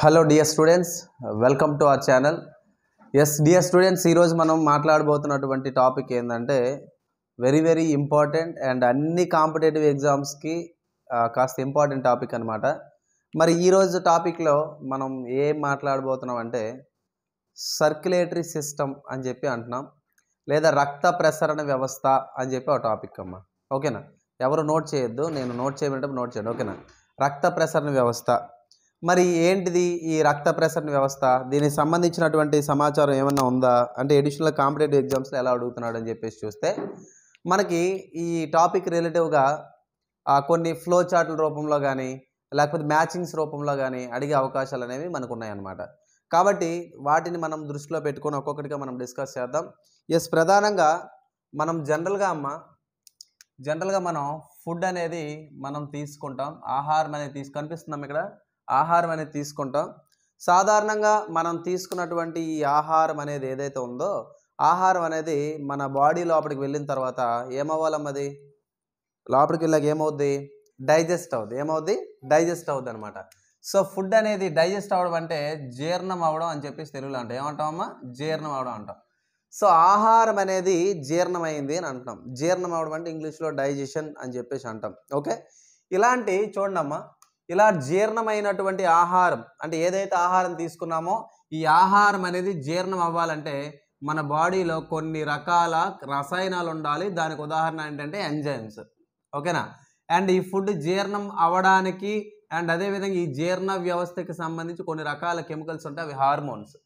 hello dear students welcome to our channel yes dear students ఈరోజు మనం మాట్లాడబోతున్నటువంటి topic ఏంటంటే వెరీ వెరీ ఇంపార్టెంట్ అండ్ అన్ని కాంపిటేటివ్ ఎగ్జామ్స్కి కాస్త ఇంపార్టెంట్ టాపిక్ అనమాట మరి ఈరోజు టాపిక్లో మనం ఏం మాట్లాడబోతున్నాం అంటే సర్క్యులేటరీ సిస్టమ్ అని చెప్పి అంటున్నాం లేదా రక్త ప్రసరణ వ్యవస్థ అని చెప్పి ఒక టాపిక్ అమ్మ ఓకేనా ఎవరు నోట్ చేయొద్దు నేను నోట్ చేయమంటే నోట్ చేయండి ఓకేనా రక్త ప్రసరణ వ్యవస్థ మరి ఏంటిది ఈ రక్త ప్రసరణ వ్యవస్థ దీనికి సంబంధించినటువంటి సమాచారం ఏమన్నా ఉందా అంటే ఎడిషనల్ కాంపిటేటివ్ ఎగ్జామ్స్లో ఎలా అడుగుతున్నాడు అని చెప్పేసి చూస్తే మనకి ఈ టాపిక్ రిలేటివ్గా కొన్ని ఫ్లో చార్ట్ల రూపంలో కానీ లేకపోతే మ్యాచింగ్స్ రూపంలో కానీ అడిగే అవకాశాలు అనేవి మనకు ఉన్నాయన్నమాట కాబట్టి వాటిని మనం దృష్టిలో పెట్టుకొని ఒక్కొక్కటిగా మనం డిస్కస్ చేద్దాం ఎస్ ప్రధానంగా మనం జనరల్గా అమ్మ జనరల్గా మనం ఫుడ్ అనేది మనం తీసుకుంటాం ఆహారం అనేది తీసు కనిపిస్తున్నాం ఇక్కడ ఆహారం అనేది తీసుకుంటాం సాధారణంగా మనం తీసుకున్నటువంటి ఈ ఆహారం అనేది ఏదైతే ఉందో ఆహారం అనేది మన బాడీ లోపలికి వెళ్ళిన తర్వాత అది లోపలికి వెళ్ళాక ఏమవుద్ది డైజెస్ట్ అవుద్ది ఏమవుద్ది డైజెస్ట్ అవుద్ది అనమాట సో ఫుడ్ అనేది డైజెస్ట్ అవ్వడం అంటే జీర్ణం అవ్వడం అని చెప్పేసి తెలుగులో అంటాం ఏమంటామమ్మా జీర్ణం అవడం అంటాం సో ఆహారం అనేది జీర్ణమైంది అని అంటాం జీర్ణం అవ్వడం అంటే ఇంగ్లీష్లో డైజెషన్ అని చెప్పేసి అంటాం ఓకే ఇలాంటి అమ్మా ఇలా జీర్ణమైనటువంటి ఆహారం అంటే ఏదైతే ఆహారం తీసుకున్నామో ఈ ఆహారం అనేది జీర్ణం అవ్వాలంటే మన బాడీలో కొన్ని రకాల రసాయనాలు ఉండాలి దానికి ఉదాహరణ ఏంటంటే ఎంజైమ్స్ ఓకేనా అండ్ ఈ ఫుడ్ జీర్ణం అవ్వడానికి అండ్ అదేవిధంగా ఈ జీర్ణ వ్యవస్థకి సంబంధించి కొన్ని రకాల కెమికల్స్ ఉంటాయి అవి హార్మోన్స్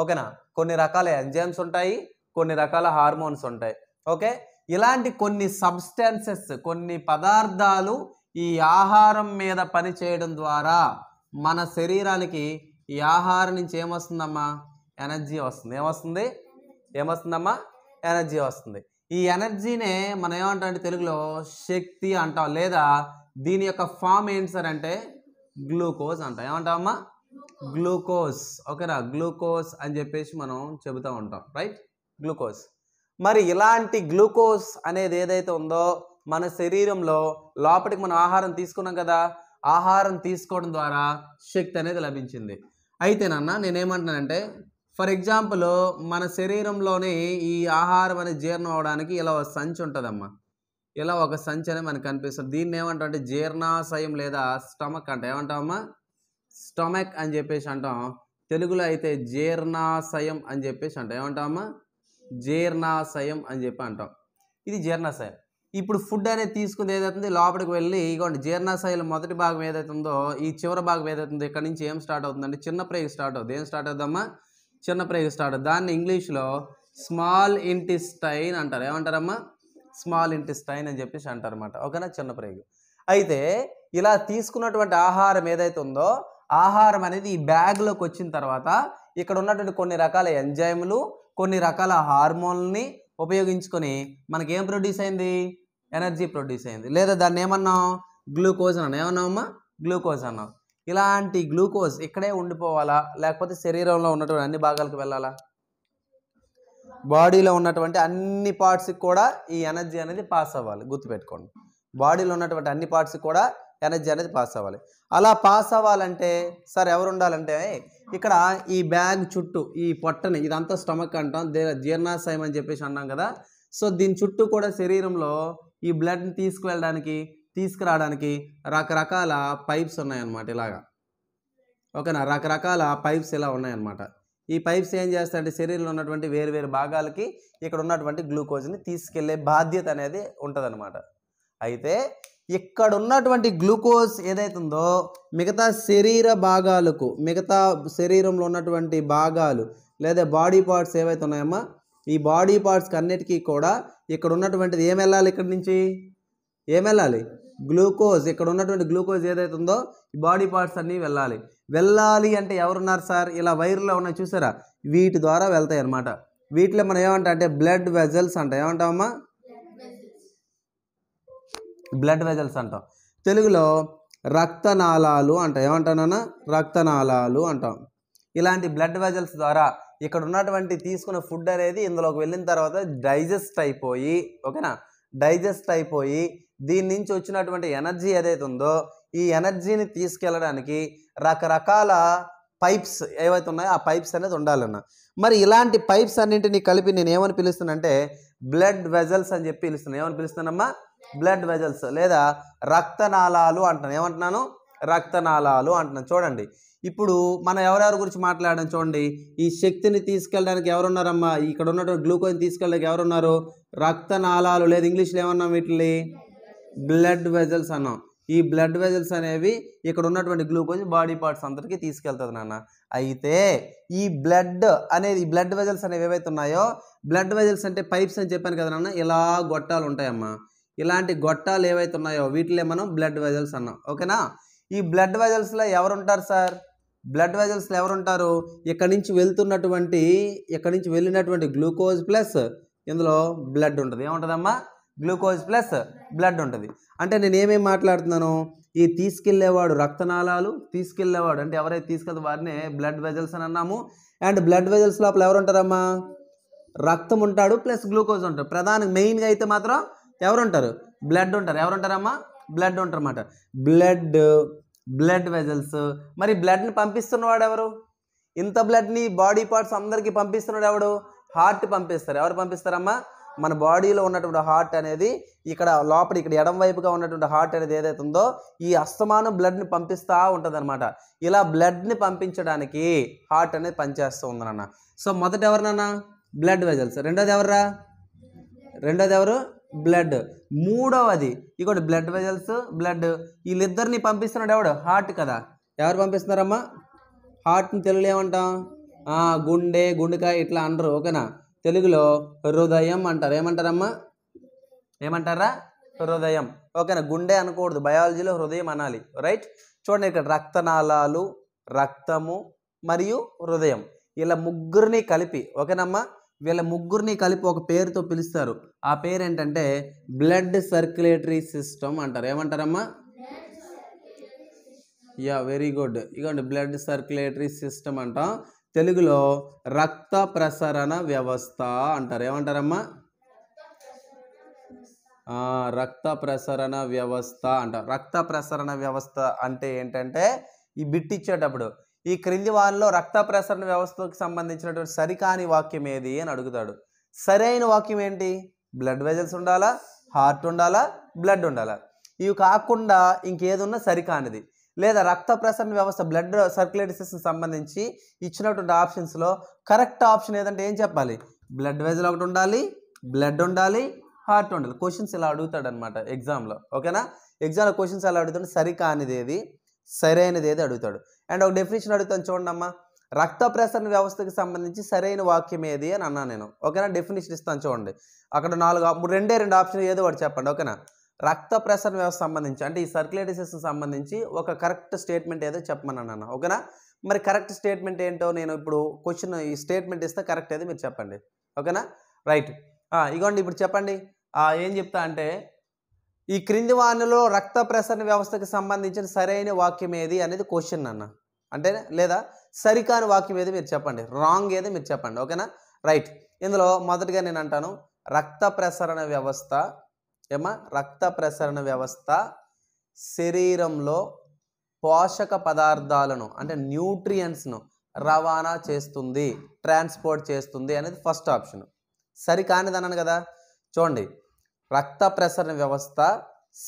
ఓకేనా కొన్ని రకాల ఎంజైమ్స్ ఉంటాయి కొన్ని రకాల హార్మోన్స్ ఉంటాయి ఓకే ఇలాంటి కొన్ని సబ్స్టాన్సెస్ కొన్ని పదార్థాలు ఈ ఆహారం మీద పని చేయడం ద్వారా మన శరీరానికి ఈ ఆహారం నుంచి ఏమొస్తుందమ్మా ఎనర్జీ వస్తుంది ఏమొస్తుంది ఏమొస్తుందమ్మా ఎనర్జీ వస్తుంది ఈ ఎనర్జీనే మనం ఏమంటామంటే తెలుగులో శక్తి అంటాం లేదా దీని యొక్క ఫామ్ ఏంటి సార్ అంటే గ్లూకోజ్ అంటాం ఏమంటామమ్మా గ్లూకోజ్ ఓకేనా గ్లూకోజ్ అని చెప్పేసి మనం చెబుతూ ఉంటాం రైట్ గ్లూకోజ్ మరి ఇలాంటి గ్లూకోజ్ అనేది ఏదైతే ఉందో మన శరీరంలో లోపలికి మనం ఆహారం తీసుకున్నాం కదా ఆహారం తీసుకోవడం ద్వారా శక్తి అనేది లభించింది అయితే నాన్న నేనేమంటున్నానంటే ఫర్ ఎగ్జాంపుల్ మన శరీరంలోని ఈ ఆహారం అనేది జీర్ణం అవడానికి ఇలా ఒక సంచి ఉంటుందమ్మా ఇలా ఒక సంచి అనేది మనకు కనిపిస్తుంది దీన్ని ఏమంటాం అంటే జీర్ణాశయం లేదా స్టమక్ అంట ఏమంటామమ్మా స్టమక్ అని చెప్పేసి అంటాం తెలుగులో అయితే జీర్ణాశయం అని చెప్పేసి అంటాం ఏమంటామమ్మా జీర్ణాశయం అని చెప్పి అంటాం ఇది జీర్ణాశయం ఇప్పుడు ఫుడ్ అనేది తీసుకుంది ఏదైతుంది లోపలికి వెళ్ళి ఇగోండి జీర్ణాశయాల మొదటి భాగం ఏదైతే ఉందో ఈ చివరి భాగం ఏదైతుందో ఇక్కడ నుంచి ఏం స్టార్ట్ అవుతుందంటే చిన్న ప్రేగు స్టార్ట్ అవుతుంది ఏం స్టార్ట్ అవుతుందమ్మా చిన్న ప్రేగు స్టార్ట్ అవుతుంది దాన్ని ఇంగ్లీష్లో స్మాల్ ఇంటిస్టైన్ అంటారు ఏమంటారమ్మా స్మాల్ ఇంటిస్టైన్ అని చెప్పేసి అంటారన్నమాట ఓకేనా చిన్న ప్రేగు అయితే ఇలా తీసుకున్నటువంటి ఆహారం ఏదైతే ఉందో ఆహారం అనేది ఈ బ్యాగ్లోకి వచ్చిన తర్వాత ఇక్కడ ఉన్నటువంటి కొన్ని రకాల ఎంజైములు కొన్ని రకాల హార్మోన్ని ఉపయోగించుకొని మనకేం ప్రొడ్యూస్ అయింది ఎనర్జీ ప్రొడ్యూస్ అయింది లేదా దాన్ని ఏమన్నాం గ్లూకోజ్ అన్నాం ఏమన్నామమ్మా గ్లూకోజ్ అన్నాం ఇలాంటి గ్లూకోజ్ ఇక్కడే ఉండిపోవాలా లేకపోతే శరీరంలో ఉన్నటువంటి అన్ని భాగాలకు వెళ్ళాలా బాడీలో ఉన్నటువంటి అన్ని పార్ట్స్కి కూడా ఈ ఎనర్జీ అనేది పాస్ అవ్వాలి గుర్తుపెట్టుకోండి బాడీలో ఉన్నటువంటి అన్ని పార్ట్స్కి కూడా ఎనర్జీ అనేది పాస్ అవ్వాలి అలా పాస్ అవ్వాలంటే సార్ ఎవరు ఉండాలంటే ఇక్కడ ఈ బ్యాగ్ చుట్టూ ఈ పొట్టని ఇదంతా స్టమక్ అంటాం జీర్ణాశయం అని చెప్పేసి అన్నాం కదా సో దీని చుట్టూ కూడా శరీరంలో ఈ బ్లడ్ని తీసుకువెళ్ళడానికి తీసుకురావడానికి రకరకాల పైప్స్ ఉన్నాయన్నమాట ఇలాగా ఓకేనా రకరకాల పైప్స్ ఇలా ఉన్నాయన్నమాట ఈ పైప్స్ ఏం చేస్తాయంటే శరీరంలో ఉన్నటువంటి వేరు వేరు భాగాలకి ఇక్కడ ఉన్నటువంటి గ్లూకోజ్ని తీసుకెళ్లే బాధ్యత అనేది ఉంటుందన్నమాట అయితే ఇక్కడ ఉన్నటువంటి గ్లూకోజ్ ఏదైతుందో మిగతా శరీర భాగాలకు మిగతా శరీరంలో ఉన్నటువంటి భాగాలు లేదా బాడీ పార్ట్స్ ఏవైతే ఉన్నాయమ్మా ఈ బాడీ పార్ట్స్కి అన్నిటికీ కూడా ఇక్కడ ఉన్నటువంటిది ఏం వెళ్ళాలి ఇక్కడి నుంచి ఏం వెళ్ళాలి గ్లూకోజ్ ఇక్కడ ఉన్నటువంటి గ్లూకోజ్ ఏదైతే ఉందో బాడీ పార్ట్స్ అన్నీ వెళ్ళాలి వెళ్ళాలి అంటే ఎవరున్నారు సార్ ఇలా వైర్లో ఉన్నాయి చూసారా వీటి ద్వారా వెళ్తాయి అనమాట వీటిలో మనం ఏమంటా అంటే బ్లడ్ వెజల్స్ అంట ఏమంటామమ్మా బ్లడ్ వెజల్స్ అంటాం తెలుగులో రక్తనాళాలు అంట ఏమంటానన్నా రక్తనాళాలు అంటాం ఇలాంటి బ్లడ్ వెజల్స్ ద్వారా ఇక్కడ ఉన్నటువంటి తీసుకున్న ఫుడ్ అనేది ఇందులోకి వెళ్ళిన తర్వాత డైజెస్ట్ అయిపోయి ఓకేనా డైజెస్ట్ అయిపోయి దీని నుంచి వచ్చినటువంటి ఎనర్జీ ఏదైతే ఉందో ఈ ఎనర్జీని తీసుకెళ్ళడానికి రకరకాల పైప్స్ ఏవైతే ఉన్నాయో ఆ పైప్స్ అనేది ఉండాలన్న మరి ఇలాంటి పైప్స్ అన్నింటినీ కలిపి నేను ఏమని పిలుస్తున్నానంటే బ్లడ్ వెజల్స్ అని చెప్పి పిలుస్తున్నాను ఏమని పిలుస్తున్నానమ్మా బ్లడ్ వెజల్స్ లేదా రక్తనాళాలు అంటున్నాను ఏమంటున్నాను రక్తనాళాలు అంటున్నాం చూడండి ఇప్పుడు మనం ఎవరెవరి గురించి మాట్లాడడం చూడండి ఈ శక్తిని తీసుకెళ్ళడానికి ఎవరున్నారమ్మా ఇక్కడ ఉన్నటువంటి గ్లూకోజ్ తీసుకెళ్ళడానికి ఎవరున్నారు రక్తనాళాలు లేదు ఇంగ్లీష్లో ఏమన్నాం వీటిని బ్లడ్ వెజల్స్ అన్నాం ఈ బ్లడ్ వెజల్స్ అనేవి ఇక్కడ ఉన్నటువంటి గ్లూకోజ్ బాడీ పార్ట్స్ అందరికీ తీసుకెళ్తుంది నాన్న అయితే ఈ బ్లడ్ అనేది బ్లడ్ వెజల్స్ అనేవి ఏవైతే ఉన్నాయో బ్లడ్ వెజల్స్ అంటే పైప్స్ అని చెప్పాను కదా నాన్న ఇలా గొట్టాలు ఉంటాయమ్మా ఇలాంటి గొట్టాలు ఏవైతే ఉన్నాయో వీటిలో మనం బ్లడ్ వెజల్స్ అన్నాం ఓకేనా ఈ బ్లడ్ వెజల్స్లో ఎవరుంటారు సార్ బ్లడ్ వెజల్స్లో ఎవరుంటారు ఇక్కడ నుంచి వెళ్తున్నటువంటి ఇక్కడ నుంచి వెళ్ళినటువంటి గ్లూకోజ్ ప్లస్ ఇందులో బ్లడ్ ఉంటుంది ఏముంటుందమ్మా గ్లూకోజ్ ప్లస్ బ్లడ్ ఉంటుంది అంటే నేను ఏమేం మాట్లాడుతున్నాను ఈ తీసుకెళ్లేవాడు రక్తనాళాలు తీసుకెళ్లేవాడు అంటే ఎవరైతే తీసుకెళ్తే వారిని బ్లడ్ వెజల్స్ అని అన్నాము అండ్ బ్లడ్ వెజల్స్ లోపల ఎవరు ఉంటారమ్మా రక్తం ఉంటాడు ప్లస్ గ్లూకోజ్ ఉంటారు ప్రధాన మెయిన్గా అయితే మాత్రం ఎవరుంటారు బ్లడ్ ఉంటారు ఎవరుంటారమ్మా బ్లడ్ అన్నమాట బ్లడ్ బ్లడ్ వెజల్స్ మరి బ్లడ్ని పంపిస్తున్నవాడు ఎవరు ఇంత బ్లడ్ని బాడీ పార్ట్స్ అందరికీ పంపిస్తున్నాడు ఎవడు హార్ట్ పంపిస్తారు ఎవరు పంపిస్తారమ్మా మన బాడీలో ఉన్నటువంటి హార్ట్ అనేది ఇక్కడ లోపల ఇక్కడ ఎడం వైపుగా ఉన్నటువంటి హార్ట్ అనేది ఏదైతే ఉందో ఈ అస్తమానం బ్లడ్ని పంపిస్తూ ఉంటుందన్నమాట అనమాట ఇలా బ్లడ్ని పంపించడానికి హార్ట్ అనేది పనిచేస్తూ ఉందనన్న సో మొదట ఎవరినన్నా బ్లడ్ వెజల్స్ రెండోది ఎవర్రా రెండోది ఎవరు బ్లడ్ మూడవది ఇంకోటి బ్లడ్ వెజల్స్ బ్లడ్ వీళ్ళిద్దరిని పంపిస్తున్నాడు ఎవడు హార్ట్ కదా ఎవరు పంపిస్తున్నారమ్మా హార్ట్ని తెలుగులో ఏమంటాం గుండె గుండెకాయ ఇట్లా అంటారు ఓకేనా తెలుగులో హృదయం అంటారు ఏమంటారమ్మా ఏమంటారా హృదయం ఓకేనా గుండె అనకూడదు బయాలజీలో హృదయం అనాలి రైట్ చూడండి ఇక్కడ రక్తనాళాలు రక్తము మరియు హృదయం ఇలా ముగ్గురిని కలిపి ఓకేనమ్మా వీళ్ళ ముగ్గురిని కలిపి ఒక పేరుతో పిలుస్తారు ఆ పేరు ఏంటంటే బ్లడ్ సర్క్యులేటరీ సిస్టమ్ అంటారు ఏమంటారమ్మా యా వెరీ గుడ్ ఇగోండి బ్లడ్ సర్క్యులేటరీ సిస్టమ్ అంటాం తెలుగులో రక్త ప్రసరణ వ్యవస్థ అంటారు ఏమంటారమ్మా రక్త ప్రసరణ వ్యవస్థ అంటారు రక్త ప్రసరణ వ్యవస్థ అంటే ఏంటంటే ఈ బిట్టిచ్చేటప్పుడు ఈ క్రింది వారిలో రక్త ప్రసరణ వ్యవస్థకు సంబంధించినటువంటి సరికాని వాక్యం ఏది అని అడుగుతాడు సరైన వాక్యం ఏంటి బ్లడ్ వెజల్స్ ఉండాలా హార్ట్ ఉండాలా బ్లడ్ ఉండాలా ఇవి కాకుండా ఇంకేదున్నా సరికానిది లేదా రక్త ప్రసరణ వ్యవస్థ బ్లడ్ సర్క్యులేటర్స్కి సంబంధించి ఇచ్చినటువంటి ఆప్షన్స్లో కరెక్ట్ ఆప్షన్ ఏదంటే ఏం చెప్పాలి బ్లడ్ వెజల్ ఒకటి ఉండాలి బ్లడ్ ఉండాలి హార్ట్ ఉండాలి క్వశ్చన్స్ ఇలా అడుగుతాడనమాట ఎగ్జామ్లో ఓకేనా ఎగ్జామ్లో క్వశ్చన్స్ ఎలా అడుగుతాడు సరికానిది ఏది సరైనది ఏది అడుగుతాడు అండ్ ఒక డెఫినేషన్ అడుగుతాను చూడండి అమ్మా రక్త ప్రసరణ వ్యవస్థకి సంబంధించి సరైన వాక్యం ఏది అని అన్నా నేను ఓకేనా డెఫినేషన్ ఇస్తాను చూడండి అక్కడ నాలుగు రెండే రెండు ఆప్షన్ ఏదో ఒకటి చెప్పండి ఓకేనా రక్త ప్రసరణ వ్యవస్థ సంబంధించి అంటే ఈ సర్క్యులేటేషన్ సంబంధించి ఒక కరెక్ట్ స్టేట్మెంట్ ఏదో చెప్పమన్నాను ఓకేనా మరి కరెక్ట్ స్టేట్మెంట్ ఏంటో నేను ఇప్పుడు క్వశ్చన్ ఈ స్టేట్మెంట్ ఇస్తే కరెక్ట్ అయితే మీరు చెప్పండి ఓకేనా రైట్ ఇగోండి ఇప్పుడు చెప్పండి ఏం చెప్తా అంటే ఈ క్రింది వానిలో రక్త ప్రసరణ వ్యవస్థకు సంబంధించిన సరైన వాక్యం ఏది అనేది క్వశ్చన్ అన్న అంటే లేదా సరికాని వాక్యం ఏది మీరు చెప్పండి రాంగ్ ఏది మీరు చెప్పండి ఓకేనా రైట్ ఇందులో మొదటిగా నేను అంటాను రక్త ప్రసరణ వ్యవస్థ ఏమా రక్త ప్రసరణ వ్యవస్థ శరీరంలో పోషక పదార్థాలను అంటే న్యూట్రియంట్స్ను రవాణా చేస్తుంది ట్రాన్స్పోర్ట్ చేస్తుంది అనేది ఫస్ట్ ఆప్షన్ సరికానిది అన్నాను కదా చూడండి రక్త ప్రసరణ వ్యవస్థ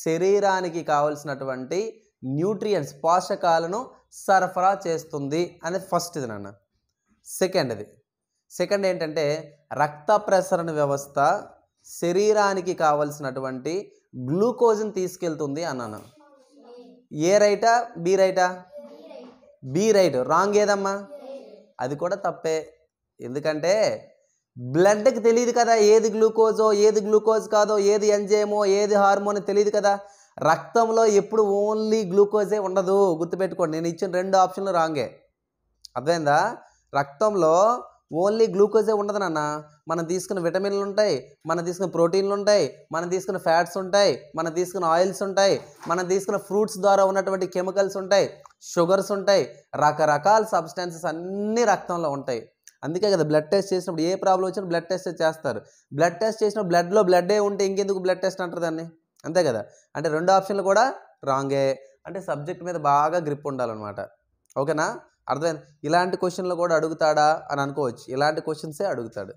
శరీరానికి కావలసినటువంటి న్యూట్రియన్స్ పోషకాలను సరఫరా చేస్తుంది అనేది ఫస్ట్ది నాన్న సెకండ్ది సెకండ్ ఏంటంటే రక్త ప్రసరణ వ్యవస్థ శరీరానికి కావలసినటువంటి గ్లూకోజ్ని తీసుకెళ్తుంది అన్నాను ఏ రైటా బి రైటా బి రైట్ రాంగ్ ఏదమ్మా అది కూడా తప్పే ఎందుకంటే బ్లడ్కి తెలియదు కదా ఏది గ్లూకోజో ఏది గ్లూకోజ్ కాదో ఏది ఎంజైమో ఏది హార్మోన్ తెలియదు కదా రక్తంలో ఎప్పుడు ఓన్లీ గ్లూకోజే ఉండదు గుర్తుపెట్టుకోండి నేను ఇచ్చిన రెండు ఆప్షన్లు రాంగే అర్థమైందా రక్తంలో ఓన్లీ గ్లూకోజే ఉండదు నాన్న మనం తీసుకున్న విటమిన్లు ఉంటాయి మనం తీసుకున్న ప్రోటీన్లు ఉంటాయి మనం తీసుకున్న ఫ్యాట్స్ ఉంటాయి మనం తీసుకున్న ఆయిల్స్ ఉంటాయి మనం తీసుకున్న ఫ్రూట్స్ ద్వారా ఉన్నటువంటి కెమికల్స్ ఉంటాయి షుగర్స్ ఉంటాయి రకరకాల సబ్స్టాన్సెస్ అన్నీ రక్తంలో ఉంటాయి అందుకే కదా బ్లడ్ టెస్ట్ చేసినప్పుడు ఏ ప్రాబ్లం వచ్చినా బ్లడ్ టెస్ట్ చేస్తారు బ్లడ్ టెస్ట్ చేసిన బ్లడ్లో బ్లడ్డే ఉంటే ఇంకెందుకు బ్లడ్ టెస్ట్ అంటారు దాన్ని అంతే కదా అంటే రెండు ఆప్షన్లు కూడా రాంగే అంటే సబ్జెక్ట్ మీద బాగా గ్రిప్ ఉండాలన్నమాట ఓకేనా అర్థమైంది ఇలాంటి క్వశ్చన్లు కూడా అడుగుతాడా అని అనుకోవచ్చు ఇలాంటి క్వశ్చన్సే అడుగుతాడు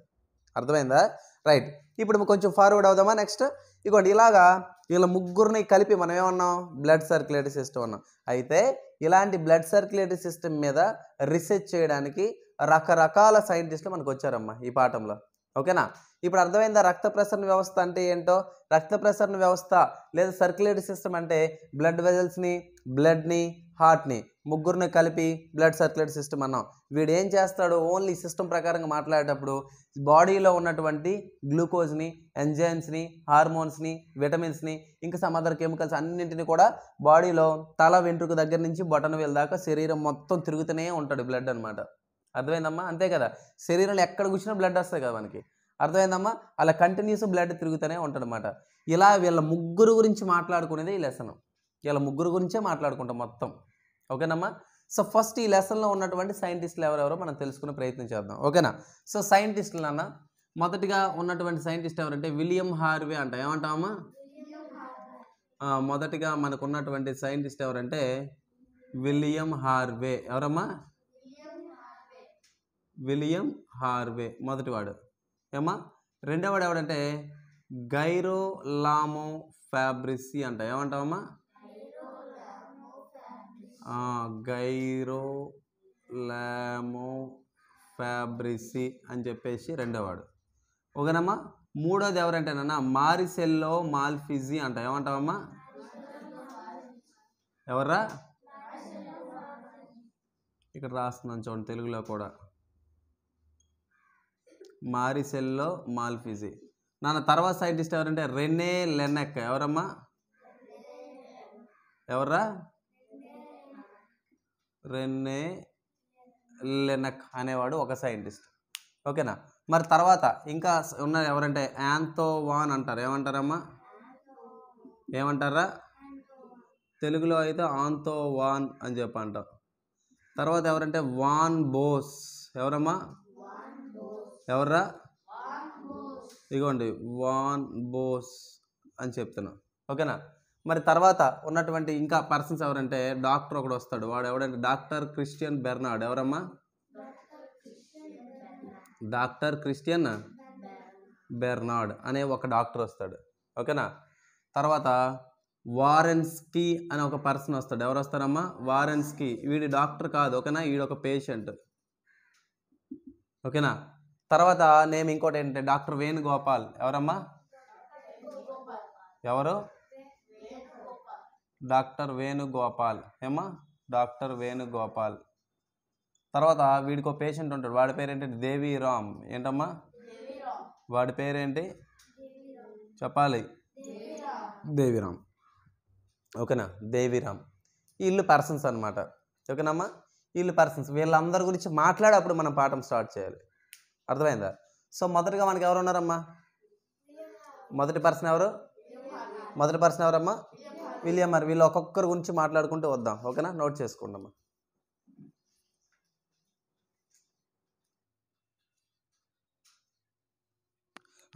అర్థమైందా రైట్ ఇప్పుడు కొంచెం ఫార్వర్డ్ అవుదామా నెక్స్ట్ ఇగోండి ఇలాగా వీళ్ళ ముగ్గురిని కలిపి మనం ఏమన్నాం బ్లడ్ సర్క్యులేటరీ సిస్టమ్ అన్నాం అయితే ఇలాంటి బ్లడ్ సర్క్యులేటరీ సిస్టమ్ మీద రీసెర్చ్ చేయడానికి రకరకాల సైంటిస్టులు మనకు వచ్చారమ్మా ఈ పాఠంలో ఓకేనా ఇప్పుడు అర్థమైందా రక్త ప్రసరణ వ్యవస్థ అంటే ఏంటో రక్త ప్రసరణ వ్యవస్థ లేదా సర్క్యులేటరీ సిస్టమ్ అంటే బ్లడ్ వెజల్స్ని బ్లడ్ని హార్ట్ని ముగ్గురిని కలిపి బ్లడ్ సర్క్యులేటరీ సిస్టమ్ అన్నాం వీడు ఏం చేస్తాడు ఓన్లీ సిస్టమ్ ప్రకారంగా మాట్లాడేటప్పుడు బాడీలో ఉన్నటువంటి గ్లూకోజ్ని ఎంజైమ్స్ని హార్మోన్స్ని విటమిన్స్ని ఇంకా సమాధాన కెమికల్స్ అన్నింటినీ కూడా బాడీలో తల వెంట్రుకు దగ్గర నుంచి బటన్ వేలు దాకా శరీరం మొత్తం తిరుగుతూనే ఉంటాడు బ్లడ్ అనమాట అర్థమైందమ్మా అంతే కదా శరీరంలో ఎక్కడ కూర్చున్నా బ్లడ్ వస్తుంది కదా మనకి అర్థమైందమ్మా అలా కంటిన్యూస్ బ్లడ్ తిరుగుతూనే ఉంటుందన్నమాట ఇలా వీళ్ళ ముగ్గురు గురించి మాట్లాడుకునేది ఈ లెసన్ వీళ్ళ ముగ్గురు గురించే మాట్లాడుకుంటాం మొత్తం ఓకేనమ్మా సో ఫస్ట్ ఈ లెసన్లో ఉన్నటువంటి సైంటిస్టులు ఎవరెవరో మనం తెలుసుకునే ప్రయత్నం చేద్దాం ఓకేనా సో సైంటిస్టులు అన్న మొదటిగా ఉన్నటువంటి సైంటిస్ట్ ఎవరంటే విలియం హార్వే అంట ఏమంటామా మొదటిగా మనకు ఉన్నటువంటి సైంటిస్ట్ ఎవరంటే విలియం హార్వే ఎవరమ్మా విలియం హార్వే మొదటివాడు ఏమా వాడు ఎవడంటే గైరో లామో ఫ్యాబ్రిసి అంట ఏమంటావమ్మా గైరో లామో ఫ్యాబ్రిసి అని చెప్పేసి రెండోవాడు ఓకేనమ్మా మూడోది ఎవరంటేనన్నా మారిసెల్లో మాల్ఫిజి అంట ఏమంటావమ్మా ఎవర్రా ఇక్కడ రాస్తున్నాను చూడండి తెలుగులో కూడా మారిసెల్లో మాల్ఫిజీ నాన్న తర్వాత సైంటిస్ట్ ఎవరంటే రెనే లెనెక్ ఎవరమ్మా ఎవర్రా రెనే లెనక్ అనేవాడు ఒక సైంటిస్ట్ ఓకేనా మరి తర్వాత ఇంకా ఉన్నారు ఎవరంటే యాంతోవాన్ అంటారు ఏమంటారమ్మా ఏమంటారా తెలుగులో అయితే ఆంతోవాన్ అని చెప్పి తర్వాత ఎవరంటే వాన్ బోస్ ఎవరమ్మా ఎవర్రా ఇదిగోండి వాన్ బోస్ అని చెప్తున్నా ఓకేనా మరి తర్వాత ఉన్నటువంటి ఇంకా పర్సన్స్ ఎవరంటే డాక్టర్ ఒకడు వస్తాడు వాడు ఎవడంటే డాక్టర్ క్రిస్టియన్ బెర్నాడ్ ఎవరమ్మా డాక్టర్ క్రిస్టియన్ బెర్నాడ్ అనే ఒక డాక్టర్ వస్తాడు ఓకేనా తర్వాత వారెన్స్కి అనే ఒక పర్సన్ వస్తాడు ఎవరు వస్తారమ్మా వారెన్స్కి వీడి డాక్టర్ కాదు ఓకేనా వీడు ఒక పేషెంట్ ఓకేనా తర్వాత నేమ్ ఇంకోటి ఏంటంటే డాక్టర్ వేణుగోపాల్ ఎవరమ్మా ఎవరు డాక్టర్ వేణుగోపాల్ ఏమ్మా డాక్టర్ వేణుగోపాల్ తర్వాత వీడికో పేషెంట్ ఉంటాడు వాడి దేవి దేవీరామ్ ఏంటమ్మా వాడి పేరేంటి చెప్పాలి దేవిరామ్ ఓకేనా దేవిరామ్ వీళ్ళు పర్సన్స్ అనమాట ఓకేనమ్మా వీళ్ళు పర్సన్స్ వీళ్ళందరి గురించి అప్పుడు మనం పాఠం స్టార్ట్ చేయాలి అర్థమైందా సో మొదటగా మనకి ఎవరు ఉన్నారమ్మా మొదటి పర్సన్ ఎవరు మొదటి పర్సన్ ఎవరమ్మా మరి వీళ్ళు ఒక్కొక్కరి గురించి మాట్లాడుకుంటూ వద్దాం ఓకేనా నోట్ చేసుకోండి అమ్మా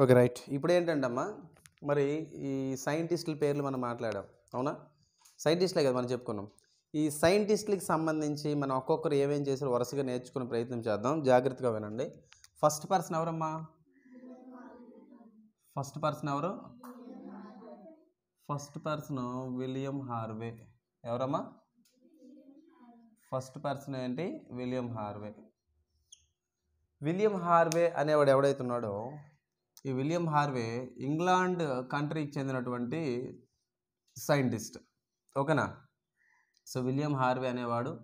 ఓకే రైట్ ఇప్పుడు ఏంటంటే అమ్మా మరి ఈ సైంటిస్టుల పేర్లు మనం మాట్లాడాం అవునా సైంటిస్టులే కదా మనం చెప్పుకున్నాం ఈ సైంటిస్టులకి సంబంధించి మనం ఒక్కొక్కరు ఏమేం చేసారు వరుసగా నేర్చుకునే ప్రయత్నం చేద్దాం జాగ్రత్తగా వినండి ఫస్ట్ పర్సన్ ఎవరమ్మా ఫస్ట్ పర్సన్ ఎవరు ఫస్ట్ పర్సన్ విలియం హార్వే ఎవరమ్మా ఫస్ట్ పర్సన్ ఏంటి విలియం హార్వే విలియం హార్వే అనేవాడు ఎవడైతే ఉన్నాడో ఈ విలియం హార్వే ఇంగ్లాండ్ కంట్రీకి చెందినటువంటి సైంటిస్ట్ ఓకేనా సో విలియం హార్వే అనేవాడు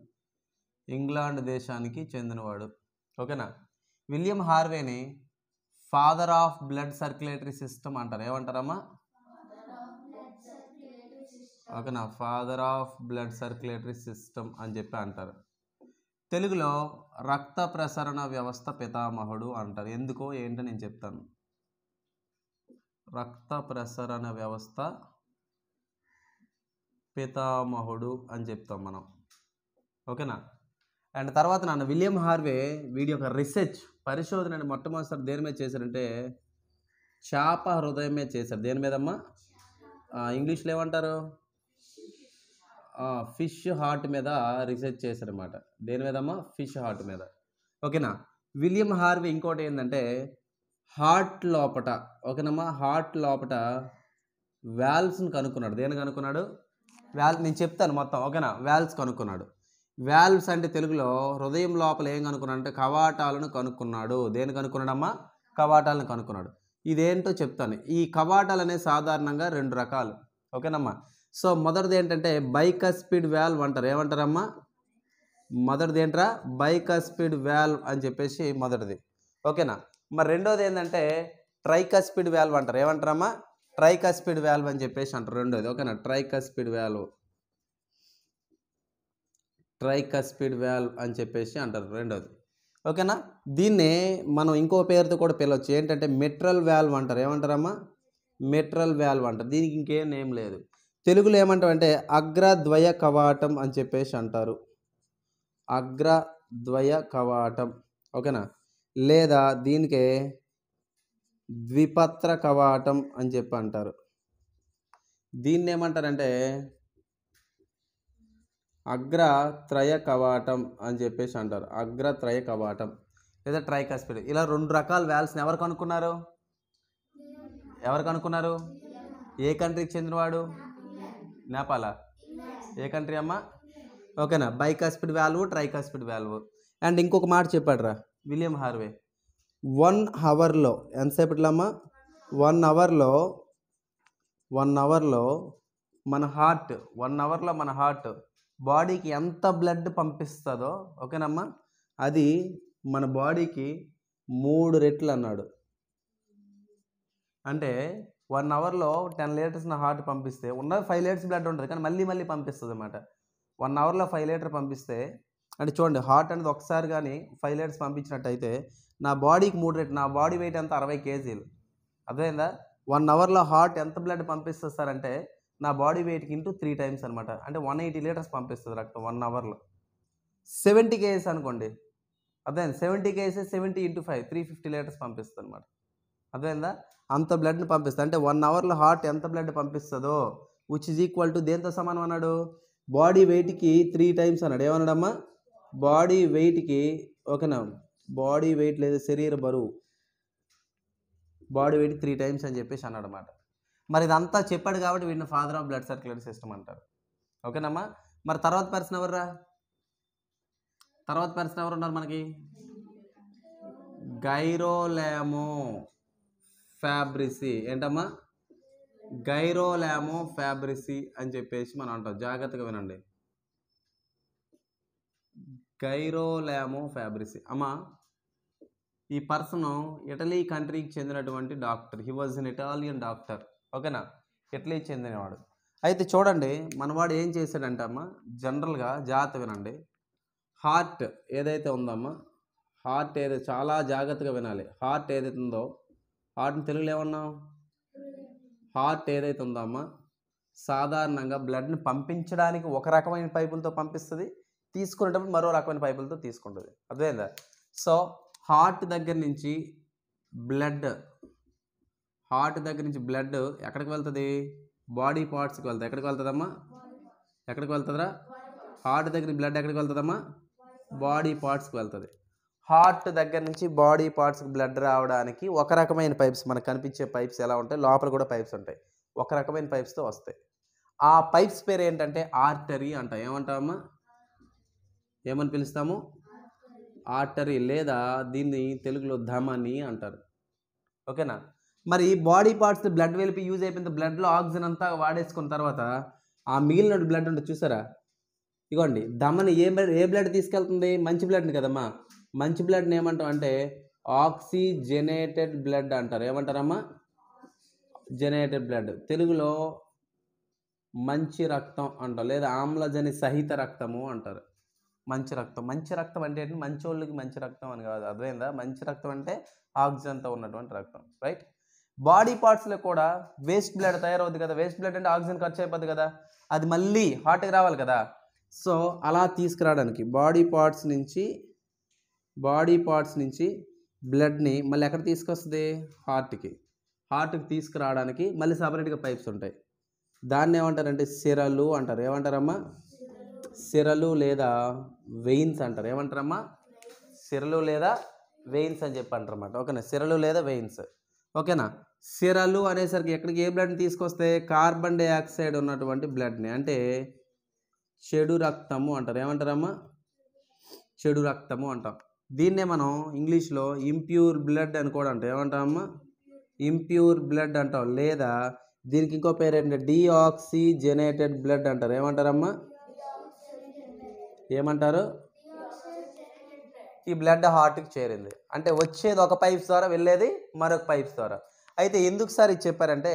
ఇంగ్లాండ్ దేశానికి చెందినవాడు ఓకేనా విలియం హార్వేని father of blood circulatory system అంటారు ఏమంటారమ్మా ఓకేనా father of blood circulatory system అని చెప్పి అంటారు తెలుగులో రక్త ప్రసరణ వ్యవస్థ పితామహుడు అంటారు ఎందుకో ఏంటో నేను చెప్తాను రక్త ప్రసరణ వ్యవస్థ పితామహుడు అని చెప్తాం మనం ఓకేనా అండ్ తర్వాత నాన్న విలియం హార్వే వీడి యొక్క రీసెర్చ్ పరిశోధనని మొట్టమొదటిసారి దేని మీద చేశారంటే చేప హృదయం మీద చేశారు దేని మీదమ్మా ఇంగ్లీష్లో ఏమంటారు ఫిష్ హార్ట్ మీద రీసెర్చ్ చేశారనమాట దేని మీదమ్మా ఫిష్ హార్ట్ మీద ఓకేనా విలియం హార్వి ఇంకోటి ఏంటంటే హార్ట్ లోపట ఓకేనమ్మా హార్ట్ లోపట వ్యాల్స్ని కనుక్కున్నాడు దేని కనుక్కున్నాడు వ్యాల్ నేను చెప్తాను మొత్తం ఓకేనా వ్యాల్స్ కనుక్కున్నాడు వాల్వ్స్ అంటే తెలుగులో హృదయం లోపల ఏం కనుక్కున్నాడంటే కవాటాలను కనుక్కున్నాడు దేని కనుక్కున్నాడమ్మా కవాటాలను కనుక్కున్నాడు ఇదేంటో చెప్తాను ఈ కవాటాలు అనేవి సాధారణంగా రెండు రకాలు ఓకేనమ్మా సో మొదటిది ఏంటంటే బైక్ స్పీడ్ వాల్వ్ అంటారు ఏమంటారమ్మా మొదటిది ఏంట్రా బైక్ స్పీడ్ వాల్వ్ అని చెప్పేసి మొదటిది ఓకేనా మరి రెండోది ఏంటంటే ట్రైక స్పీడ్ వాల్వ్ అంటారు ఏమంటారమ్మా స్పీడ్ వాల్వ్ అని చెప్పేసి అంటారు రెండోది ఓకేనా tricuspid valve tricuspid valve అని చెప్పేసి అంటారు రెండోది ఓకేనా దీన్నే మనం ఇంకో పేరుతో కూడా పిలవచ్చు ఏంటంటే మెట్రల్ వ్యాల్వ్ అంటారు ఏమంటారమ్మా మెట్రల్ వ్యాల్వ్ అంటారు దీనికి ఇంకేం నేమ్ లేదు తెలుగులో అంటే అగ్రద్వయ కవాటం అని చెప్పేసి అంటారు అగ్రద్వయ కవాటం ఓకేనా లేదా దీనికే ద్విపత్ర కవాటం అని చెప్పి అంటారు దీన్ని ఏమంటారంటే అగ్రత్రయ కవాటం అని చెప్పేసి అంటారు అగ్రత్రయ కవాటం లేదా ట్రైకాస్పిడ్ ఇలా రెండు రకాల వ్యాల్స్ని ఎవరు కనుక్కున్నారు ఎవరు కనుక్కున్నారు ఏ కంట్రీకి చెందినవాడు నేపాలా ఏ కంట్రీ అమ్మా ఓకేనా bicuspid tri tricuspid valve and ఇంకొక మాట చెప్పాడురా విలియం హార్వే వన్ అవర్లో ఎంతసేపట్లో అమ్మా వన్ అవర్లో వన్ అవర్లో మన హార్ట్ వన్ అవర్లో మన హార్ట్ బాడీకి ఎంత బ్లడ్ పంపిస్తుందో ఓకేనమ్మా అది మన బాడీకి మూడు రెట్లు అన్నాడు అంటే వన్ అవర్లో టెన్ లీటర్స్ నా హార్ట్ పంపిస్తే ఉన్న ఫైవ్ లీటర్స్ బ్లడ్ ఉంటుంది కానీ మళ్ళీ మళ్ళీ పంపిస్తుంది అనమాట వన్ అవర్లో ఫైవ్ లీటర్ పంపిస్తే అంటే చూడండి హార్ట్ అనేది ఒకసారి కానీ ఫైవ్ లీటర్స్ పంపించినట్టయితే నా బాడీకి మూడు రెట్లు నా బాడీ వెయిట్ ఎంత అరవై కేజీలు అదేందా వన్ అవర్లో హార్ట్ ఎంత బ్లడ్ పంపిస్తుంది సార్ అంటే నా బాడీ వెయిట్కి ఇంటూ త్రీ టైమ్స్ అనమాట అంటే వన్ ఎయిటీ లీటర్స్ పంపిస్తుంది రక్తం వన్ అవర్లో సెవెంటీ కేజెస్ అనుకోండి అదే seventy kgs seventy into five three fifty litres పంపిస్తుంది అనమాట అర్థమైందా అంత బ్లడ్ని పంపిస్తుంది అంటే వన్ అవర్లో హార్ట్ ఎంత బ్లడ్ పంపిస్తుందో విచ్ ఇస్ ఈక్వల్ టు దేంతో సమానం అన్నాడు బాడీ వెయిట్కి త్రీ టైమ్స్ అన్నాడు ఏమన్నాడమ్మా బాడీ వెయిట్కి ఓకేనా బాడీ వెయిట్ లేదా శరీర బరువు బాడీ వెయిట్ త్రీ టైమ్స్ అని చెప్పేసి అన్నాడు అనమాట మరి ఇదంతా చెప్పాడు కాబట్టి వీడిని father of blood circulation system అంటారు ఓకేనమ్మా మరి తర్వాత పర్సన్ ఎవర్రా తర్వాత పర్సన్ ఎవరు ఉన్నారు మనకి గైరోలామో ఫ్యాబ్రిసి ఏంటమ్మా గైరోలామో ఫ్యాబ్రిసి అని చెప్పేసి మనం అంటాం జాగ్రత్తగా వినండి గైరోలామో ఫ్యాబ్రిసి అమ్మా ఈ పర్సన్ ఇటలీ కంట్రీకి చెందినటువంటి doctor he was in Italian doctor ఓకేనా ఇట్లీ చెందినవాడు అయితే చూడండి మనవాడు ఏం చేశాడంటే అమ్మ జనరల్గా జాగ్రత్త వినండి హార్ట్ ఏదైతే ఉందమ్మా హార్ట్ ఏదైతే చాలా జాగ్రత్తగా వినాలి హార్ట్ ఏదైతే ఉందో హార్ట్ని తెలుగులో ఏమన్నావు హార్ట్ ఏదైతే ఉందో అమ్మ సాధారణంగా బ్లడ్ని పంపించడానికి ఒక రకమైన పైపులతో పంపిస్తుంది తీసుకునేటప్పుడు మరో రకమైన పైపులతో తీసుకుంటుంది అదే సో హార్ట్ దగ్గర నుంచి బ్లడ్ హార్ట్ దగ్గర నుంచి బ్లడ్ ఎక్కడికి వెళ్తుంది బాడీ పార్ట్స్కి వెళ్తుంది ఎక్కడికి వెళ్తుందమ్మా ఎక్కడికి వెళ్తుందరా హార్ట్ దగ్గర బ్లడ్ ఎక్కడికి వెళ్తుందమ్మా బాడీ పార్ట్స్కి వెళ్తుంది హార్ట్ దగ్గర నుంచి బాడీ పార్ట్స్కి బ్లడ్ రావడానికి ఒక రకమైన పైప్స్ మనకు కనిపించే పైప్స్ ఎలా ఉంటాయి లోపల కూడా పైప్స్ ఉంటాయి ఒక రకమైన పైప్స్తో వస్తాయి ఆ పైప్స్ పేరు ఏంటంటే ఆర్టరీ అంట ఏమంటామా ఏమని పిలుస్తాము ఆర్టరీ లేదా దీన్ని తెలుగులో ధమని అంటారు ఓకేనా మరి బాడీ పార్ట్స్ బ్లడ్ వెలిపి యూజ్ అయిపోయిన బ్లడ్లో ఆక్సిజన్ అంతా వాడేసుకున్న తర్వాత ఆ మిగిలిన బ్లడ్ ఉంటుంది చూసారా ఇగోండి దమ్మని ఏ బ్లడ్ ఏ బ్లడ్ తీసుకెళ్తుంది మంచి బ్లడ్ని కదమ్మా మంచి బ్లడ్ని ఏమంటాం అంటే ఆక్సిజనేటెడ్ బ్లడ్ అంటారు ఏమంటారమ్మా జనరేటెడ్ బ్లడ్ తెలుగులో మంచి రక్తం అంటారు లేదా ఆమ్లజని సహిత రక్తము అంటారు మంచి రక్తం మంచి రక్తం అంటే మంచోళ్ళకి మంచి రక్తం అని కాదు అర్థమైందా మంచి రక్తం అంటే ఆక్సిజన్తో ఉన్నటువంటి రక్తం రైట్ బాడీ పార్ట్స్లో కూడా వేస్ట్ బ్లడ్ తయారవుద్ది కదా వేస్ట్ బ్లడ్ అంటే ఆక్సిజన్ ఖర్చు అయిపోద్ది కదా అది మళ్ళీ హార్ట్కి రావాలి కదా సో అలా తీసుకురావడానికి బాడీ పార్ట్స్ నుంచి బాడీ పార్ట్స్ నుంచి బ్లడ్ని మళ్ళీ ఎక్కడ తీసుకొస్తుంది హార్ట్కి హార్ట్కి తీసుకురావడానికి మళ్ళీ సపరేట్గా పైప్స్ ఉంటాయి దాన్ని ఏమంటారంటే సిరలు అంటారు ఏమంటారమ్మా సిరలు లేదా వెయిన్స్ అంటారు ఏమంటారమ్మా సిరలు లేదా వెయిన్స్ అని చెప్పి అంటారన్నమాట ఓకేనా సిరలు లేదా వెయిన్స్ ఓకేనా సిరలు అనేసరికి ఎక్కడికి ఏ బ్లడ్ని తీసుకొస్తే కార్బన్ డైఆక్సైడ్ ఉన్నటువంటి బ్లడ్ని అంటే చెడు రక్తము అంటారు ఏమంటారమ్మా చెడు రక్తము అంటాం దీన్నే మనం ఇంగ్లీష్లో ఇంప్యూర్ బ్లడ్ అని కూడా అంటాం ఏమంటామమ్మా ఇంప్యూర్ బ్లడ్ అంటాం లేదా దీనికి ఇంకో పేరు ఏంటంటే డీఆక్సిజెనేటెడ్ బ్లడ్ అంటారు ఏమంటారమ్మా ఏమంటారు ఈ బ్లడ్ హార్ట్కి చేరింది అంటే వచ్చేది ఒక పైప్స్ ద్వారా వెళ్ళేది మరొక పైప్స్ ద్వారా అయితే ఎందుకు సార్ ఇది చెప్పారంటే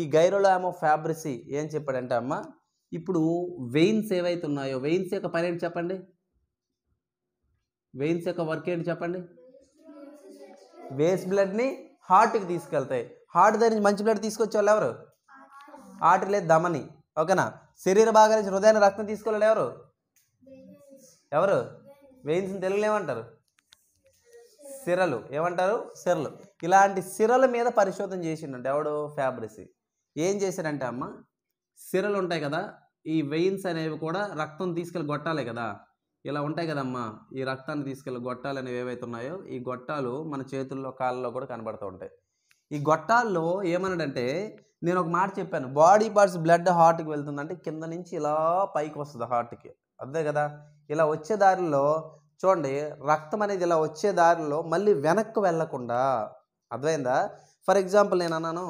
ఈ గైరోలామో ఫ్యాబ్రసీ ఏం చెప్పాడంటే అమ్మ ఇప్పుడు వెయిన్స్ ఏవైతే ఉన్నాయో వెయిన్స్ యొక్క పని ఏంటి చెప్పండి వెయిన్స్ యొక్క వర్క్ ఏంటి చెప్పండి వేస్ట్ బ్లడ్ని హార్ట్కి తీసుకెళ్తాయి హార్ట్ దగ్గర నుంచి మంచి బ్లడ్ తీసుకొచ్చే వాళ్ళు ఎవరు లేదు దమని ఓకేనా శరీర భాగం నుంచి హృదయాన్ని రక్తం తీసుకెళ్ళాలి ఎవరు ఎవరు వెయిన్స్ని తెలుగులో ఏమంటారు సిరలు ఏమంటారు సిరలు ఇలాంటి సిరల మీద పరిశోధన చేసిండంట ఎవడు ఫ్యాబ్రిసి ఏం చేశారంటే అమ్మ సిరలు ఉంటాయి కదా ఈ వెయిన్స్ అనేవి కూడా రక్తం తీసుకెళ్ళి గొట్టాలి కదా ఇలా ఉంటాయి కదమ్మా ఈ రక్తాన్ని తీసుకెళ్ళి గొట్టాలు అనేవి ఏవైతే ఉన్నాయో ఈ గొట్టాలు మన చేతుల్లో కాళ్ళలో కూడా కనబడుతూ ఉంటాయి ఈ గొట్టాల్లో ఏమన్నాడంటే నేను ఒక మాట చెప్పాను బాడీ పార్ట్స్ బ్లడ్ హార్ట్కి వెళ్తుందంటే కింద నుంచి ఇలా పైకి వస్తుంది హార్ట్కి అదే కదా ఇలా వచ్చే దారిలో చూడండి రక్తం అనేది ఇలా వచ్చే దారిలో మళ్ళీ వెనక్కు వెళ్లకుండా అర్థమైందా ఫర్ ఎగ్జాంపుల్ నేను అన్నాను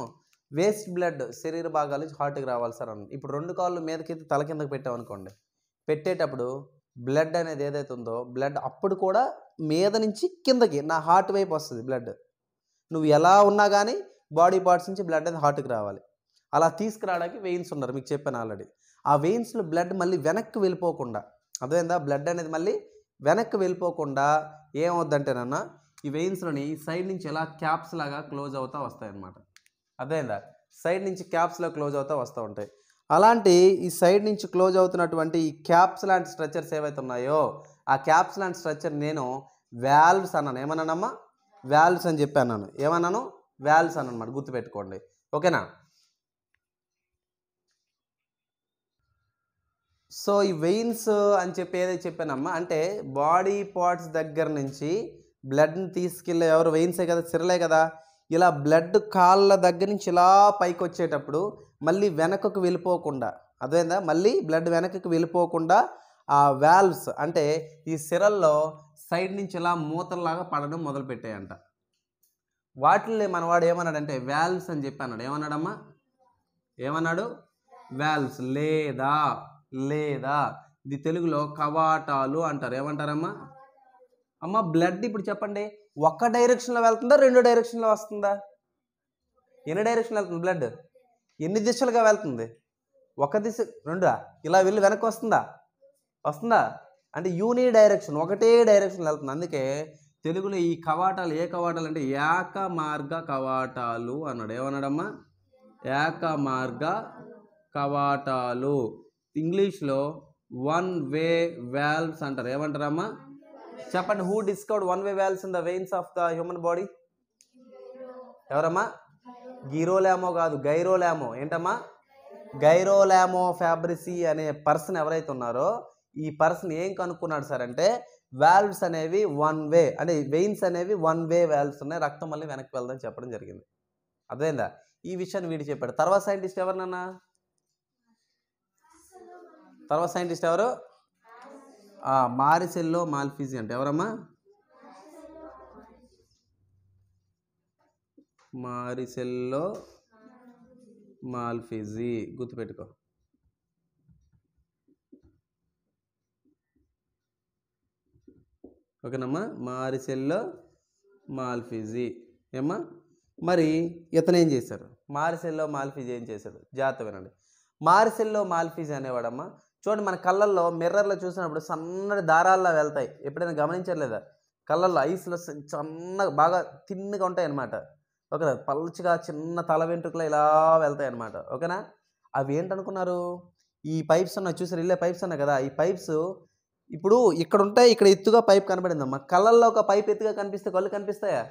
వేస్ట్ బ్లడ్ శరీర భాగాలు హార్ట్కి రావాలి సార్ అన్న ఇప్పుడు రెండు కాళ్ళు మీదకెత్తి తల కిందకి పెట్టామనుకోండి పెట్టేటప్పుడు బ్లడ్ అనేది ఏదైతే ఉందో బ్లడ్ అప్పుడు కూడా మీద నుంచి కిందకి నా హార్ట్ వైపు వస్తుంది బ్లడ్ నువ్వు ఎలా ఉన్నా కానీ బాడీ పార్ట్స్ నుంచి బ్లడ్ అనేది హార్ట్కి రావాలి అలా తీసుకురావడానికి వెయిన్స్ ఉన్నారు మీకు చెప్పాను ఆల్రెడీ ఆ వెయిన్స్లో బ్లడ్ మళ్ళీ వెనక్కి వెళ్ళిపోకుండా అదేందా బ్లడ్ అనేది మళ్ళీ వెనక్కి వెళ్ళిపోకుండా ఏమవుద్దంటేనన్నా ఈ వెయిన్స్లోని సైడ్ నుంచి ఎలా క్యాప్స్ లాగా క్లోజ్ అవుతూ వస్తాయి అన్నమాట సైడ్ నుంచి క్యాప్స్లో క్లోజ్ అవుతూ వస్తూ ఉంటాయి అలాంటి ఈ సైడ్ నుంచి క్లోజ్ అవుతున్నటువంటి ఈ క్యాప్స్ లాంటి స్ట్రక్చర్స్ ఏవైతే ఉన్నాయో ఆ క్యాప్స్ లాంటి స్ట్రక్చర్ నేను వ్యాల్వ్స్ అన్నాను ఏమన్నానమ్మా వ్యాల్వ్స్ అని చెప్పి అన్నాను ఏమన్నాను వ్యాల్వ్స్ అని అనమాట గుర్తుపెట్టుకోండి ఓకేనా సో ఈ వెయిన్స్ అని చెప్పి ఏదైతే చెప్పానమ్మా అంటే బాడీ పార్ట్స్ దగ్గర నుంచి బ్లడ్ని తీసుకెళ్ళే ఎవరు వేయించే కదా సిరలే కదా ఇలా బ్లడ్ కాళ్ళ దగ్గర నుంచి ఇలా పైకి వచ్చేటప్పుడు మళ్ళీ వెనకకు వెళ్ళిపోకుండా అదేందా మళ్ళీ బ్లడ్ వెనకకు వెళ్ళిపోకుండా ఆ వ్యాల్వ్స్ అంటే ఈ సిరల్లో సైడ్ నుంచి ఇలా మూతల్లాగా పడడం మొదలుపెట్టాయంట వాటిల్లో మనవాడు ఏమన్నాడంటే వ్యాల్వ్స్ అని చెప్పి అన్నాడు ఏమన్నాడమ్మా ఏమన్నాడు వ్యాల్వ్స్ లేదా లేదా ఇది తెలుగులో కవాటాలు అంటారు ఏమంటారమ్మా అమ్మ బ్లడ్ ఇప్పుడు చెప్పండి ఒక డైరెక్షన్లో వెళ్తుందా రెండు డైరెక్షన్లో వస్తుందా ఎన్ని డైరెక్షన్లో వెళ్తుంది బ్లడ్ ఎన్ని దిశలుగా వెళ్తుంది ఒక దిశ రెండా ఇలా వెళ్ళి వెనక్కి వస్తుందా వస్తుందా అంటే యూని డైరెక్షన్ ఒకటే డైరెక్షన్లో వెళ్తుంది అందుకే తెలుగులో ఈ కవాటాలు ఏ కవాటాలు అంటే ఏక మార్గ కవాటాలు అన్నాడు ఏమన్నాడమ్మా ఏక మార్గ కవాటాలు ఇంగ్లీష్లో వన్ వే వ్యాల్వ్స్ అంటారు ఏమంటారమ్మా చెప్పండి who discovered one way valves in the veins of the human body ఎవరమ్మా గీరోలామో కాదు గైరోలామో ఏంటమ్మా గైరోలామో ఫ్యాబ్రిసీ అనే పర్సన్ ఎవరైతే ఉన్నారో ఈ పర్సన్ ఏం కనుక్కున్నాడు సార్ అంటే వాల్వ్స్ అనేవి వన్ వే అంటే వెయిన్స్ అనేవి వన్ వే వాల్వ్స్ ఉన్నాయి రక్తం మళ్ళీ వెనక్కి వెళ్దని చెప్పడం జరిగింది అదేందా ఈ విషయాన్ని వీడు చెప్పాడు తర్వాత సైంటిస్ట్ ఎవరినన్నా తర్వాత సైంటిస్ట్ ఎవరు మారిసెల్లో మాల్ఫీజీ అంటే ఎవరమ్మా మారిసెల్లో మాల్ఫీజీ గుర్తుపెట్టుకో ఓకేనమ్మా మారిసెల్లో మాల్ఫీజీ ఏమ్మా మరి ఇతను ఏం చేశారు మారిసెల్లో మాల్ఫీజీ ఏం చేశారు జాతర వినండి మారిసెల్లో మాల్ఫీజ్ అనేవాడమ్మా చూడండి మన కళ్ళల్లో మిర్రర్లో చూసినప్పుడు సన్నటి దారాల్లో వెళ్తాయి ఎప్పుడైనా గమనించట్లేదా కళ్ళల్లో ఐస్లో సన్నగా బాగా తిన్నగా ఉంటాయి అనమాట ఓకేనా పల్చగా చిన్న తల వెంట్రుకలు ఇలా వెళ్తాయి అన్నమాట ఓకేనా అవి ఏంటనుకున్నారు ఈ పైప్స్ ఉన్నాయి చూసారు ఇల్లే పైప్స్ ఉన్నాయి కదా ఈ పైప్స్ ఇప్పుడు ఇక్కడ ఉంటాయి ఇక్కడ ఎత్తుగా పైప్ కనబడిందమ్మా కళ్ళల్లో ఒక పైప్ ఎత్తుగా కనిపిస్తే కళ్ళు కనిపిస్తాయా